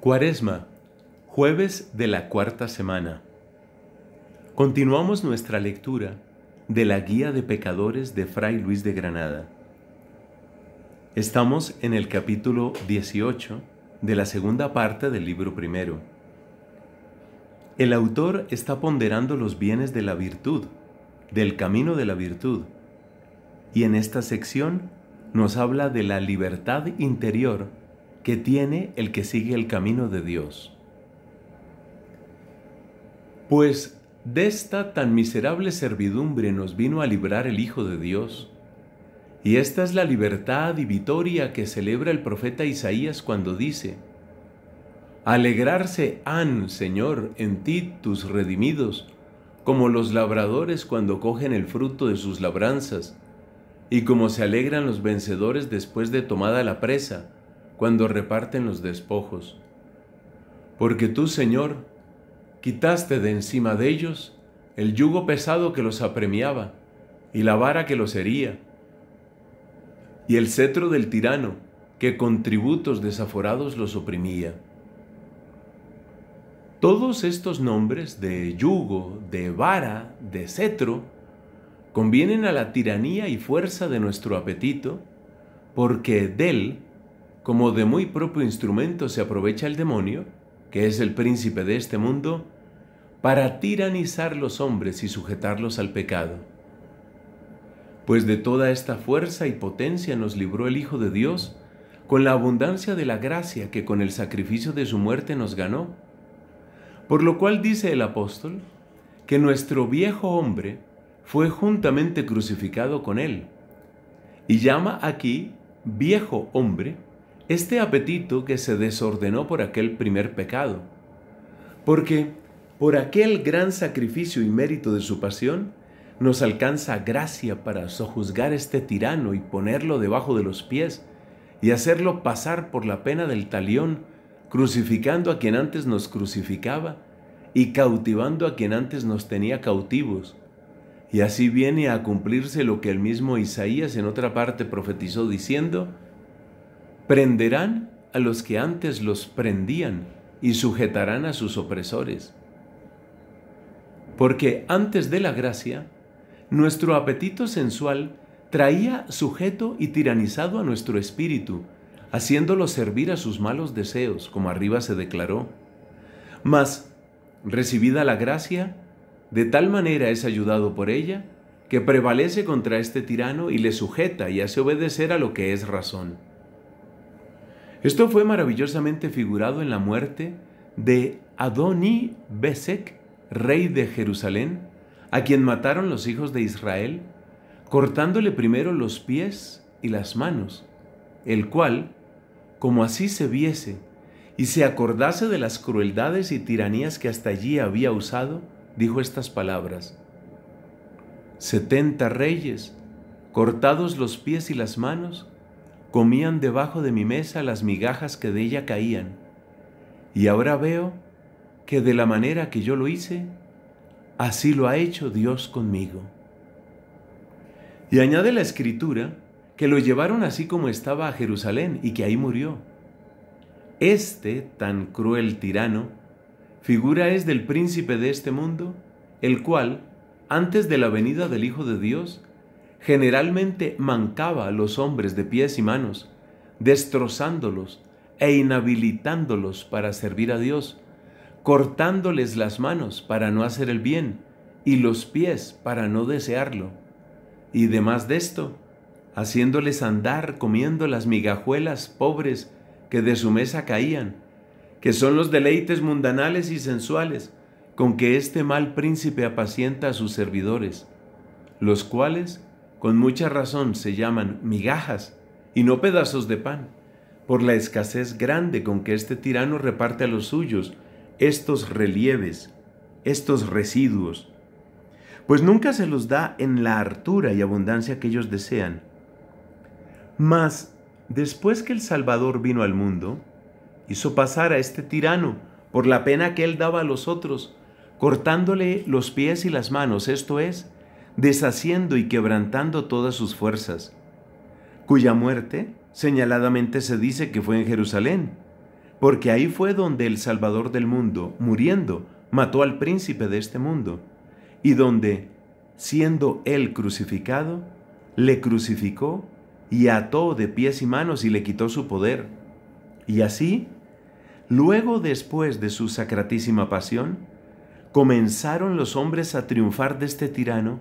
Cuaresma, jueves de la cuarta semana. Continuamos nuestra lectura de la Guía de Pecadores de Fray Luis de Granada. Estamos en el capítulo 18 de la segunda parte del libro primero. El autor está ponderando los bienes de la virtud, del camino de la virtud, y en esta sección nos habla de la libertad interior que tiene el que sigue el camino de Dios. Pues de esta tan miserable servidumbre nos vino a librar el Hijo de Dios. Y esta es la libertad y vitoria que celebra el profeta Isaías cuando dice, Alegrarse han, Señor, en ti tus redimidos, como los labradores cuando cogen el fruto de sus labranzas, y como se alegran los vencedores después de tomada la presa, cuando reparten los despojos. Porque tú, Señor, quitaste de encima de ellos el yugo pesado que los apremiaba y la vara que los hería, y el cetro del tirano que con tributos desaforados los oprimía. Todos estos nombres de yugo, de vara, de cetro, convienen a la tiranía y fuerza de nuestro apetito, porque del como de muy propio instrumento se aprovecha el demonio, que es el príncipe de este mundo, para tiranizar los hombres y sujetarlos al pecado. Pues de toda esta fuerza y potencia nos libró el Hijo de Dios, con la abundancia de la gracia que con el sacrificio de su muerte nos ganó. Por lo cual dice el apóstol, que nuestro viejo hombre fue juntamente crucificado con él, y llama aquí viejo hombre este apetito que se desordenó por aquel primer pecado. Porque por aquel gran sacrificio y mérito de su pasión, nos alcanza gracia para sojuzgar este tirano y ponerlo debajo de los pies y hacerlo pasar por la pena del talión, crucificando a quien antes nos crucificaba y cautivando a quien antes nos tenía cautivos. Y así viene a cumplirse lo que el mismo Isaías en otra parte profetizó diciendo, Prenderán a los que antes los prendían y sujetarán a sus opresores. Porque antes de la gracia, nuestro apetito sensual traía sujeto y tiranizado a nuestro espíritu, haciéndolo servir a sus malos deseos, como arriba se declaró. Mas, recibida la gracia, de tal manera es ayudado por ella, que prevalece contra este tirano y le sujeta y hace obedecer a lo que es razón esto fue maravillosamente figurado en la muerte de Adoni Besek, rey de Jerusalén, a quien mataron los hijos de Israel, cortándole primero los pies y las manos, el cual, como así se viese y se acordase de las crueldades y tiranías que hasta allí había usado, dijo estas palabras. Setenta reyes, cortados los pies y las manos, comían debajo de mi mesa las migajas que de ella caían. Y ahora veo que de la manera que yo lo hice, así lo ha hecho Dios conmigo. Y añade la escritura que lo llevaron así como estaba a Jerusalén y que ahí murió. Este tan cruel tirano, figura es del príncipe de este mundo, el cual, antes de la venida del Hijo de Dios, generalmente mancaba a los hombres de pies y manos, destrozándolos e inhabilitándolos para servir a Dios, cortándoles las manos para no hacer el bien y los pies para no desearlo. Y demás de esto, haciéndoles andar comiendo las migajuelas pobres que de su mesa caían, que son los deleites mundanales y sensuales con que este mal príncipe apacienta a sus servidores, los cuales con mucha razón se llaman migajas y no pedazos de pan, por la escasez grande con que este tirano reparte a los suyos estos relieves, estos residuos, pues nunca se los da en la hartura y abundancia que ellos desean. Mas, después que el Salvador vino al mundo, hizo pasar a este tirano por la pena que él daba a los otros, cortándole los pies y las manos, esto es, deshaciendo y quebrantando todas sus fuerzas, cuya muerte señaladamente se dice que fue en Jerusalén, porque ahí fue donde el Salvador del mundo, muriendo, mató al príncipe de este mundo, y donde, siendo él crucificado, le crucificó y ató de pies y manos y le quitó su poder. Y así, luego después de su sacratísima pasión, comenzaron los hombres a triunfar de este tirano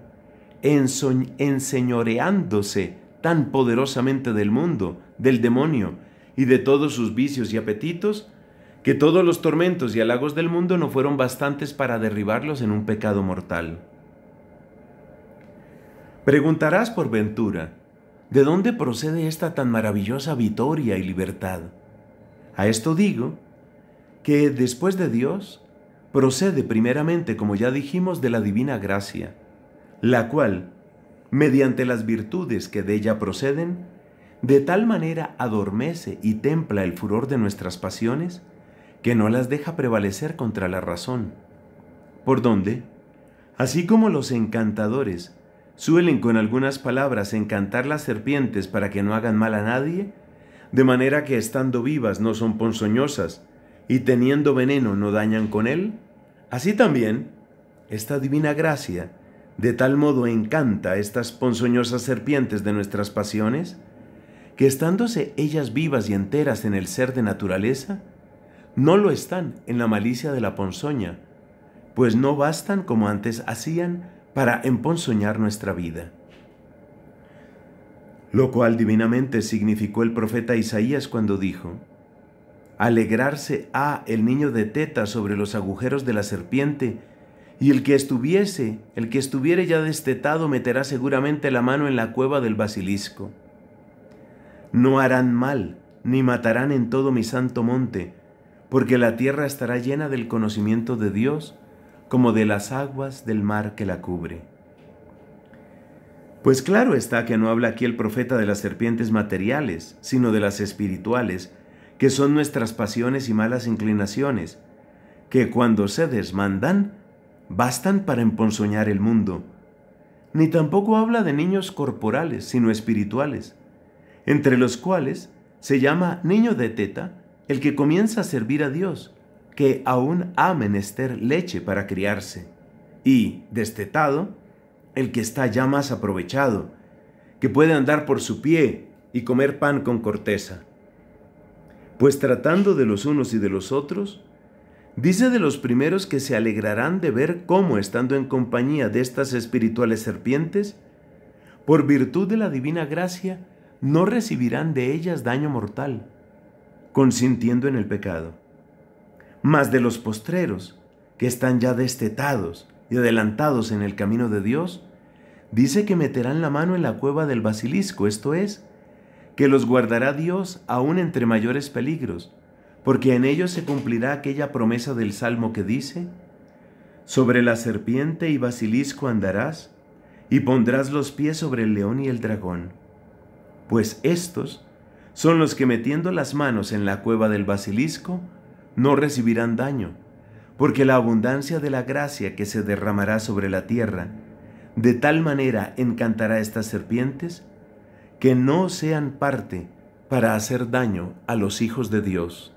enseñoreándose tan poderosamente del mundo, del demonio y de todos sus vicios y apetitos, que todos los tormentos y halagos del mundo no fueron bastantes para derribarlos en un pecado mortal. Preguntarás por ventura, ¿de dónde procede esta tan maravillosa victoria y libertad? A esto digo que después de Dios procede primeramente, como ya dijimos, de la divina gracia la cual, mediante las virtudes que de ella proceden, de tal manera adormece y templa el furor de nuestras pasiones, que no las deja prevalecer contra la razón. Por donde, así como los encantadores suelen con algunas palabras encantar las serpientes para que no hagan mal a nadie, de manera que estando vivas no son ponzoñosas y teniendo veneno no dañan con él, así también, esta divina gracia, de tal modo encanta estas ponzoñosas serpientes de nuestras pasiones, que estándose ellas vivas y enteras en el ser de naturaleza, no lo están en la malicia de la ponzoña, pues no bastan como antes hacían para emponzoñar nuestra vida. Lo cual divinamente significó el profeta Isaías cuando dijo, Alegrarse a el niño de teta sobre los agujeros de la serpiente y el que estuviese, el que estuviere ya destetado, meterá seguramente la mano en la cueva del basilisco. No harán mal, ni matarán en todo mi santo monte, porque la tierra estará llena del conocimiento de Dios, como de las aguas del mar que la cubre. Pues claro está que no habla aquí el profeta de las serpientes materiales, sino de las espirituales, que son nuestras pasiones y malas inclinaciones, que cuando se desmandan, bastan para emponzoñar el mundo. Ni tampoco habla de niños corporales, sino espirituales, entre los cuales se llama niño de teta el que comienza a servir a Dios, que aún ha menester leche para criarse, y destetado el que está ya más aprovechado, que puede andar por su pie y comer pan con corteza. Pues tratando de los unos y de los otros, Dice de los primeros que se alegrarán de ver cómo, estando en compañía de estas espirituales serpientes, por virtud de la divina gracia, no recibirán de ellas daño mortal, consintiendo en el pecado. Mas de los postreros, que están ya destetados y adelantados en el camino de Dios, dice que meterán la mano en la cueva del basilisco, esto es, que los guardará Dios aún entre mayores peligros, porque en ellos se cumplirá aquella promesa del Salmo que dice, Sobre la serpiente y basilisco andarás, y pondrás los pies sobre el león y el dragón, pues estos son los que metiendo las manos en la cueva del basilisco, no recibirán daño, porque la abundancia de la gracia que se derramará sobre la tierra, de tal manera encantará a estas serpientes, que no sean parte para hacer daño a los hijos de Dios.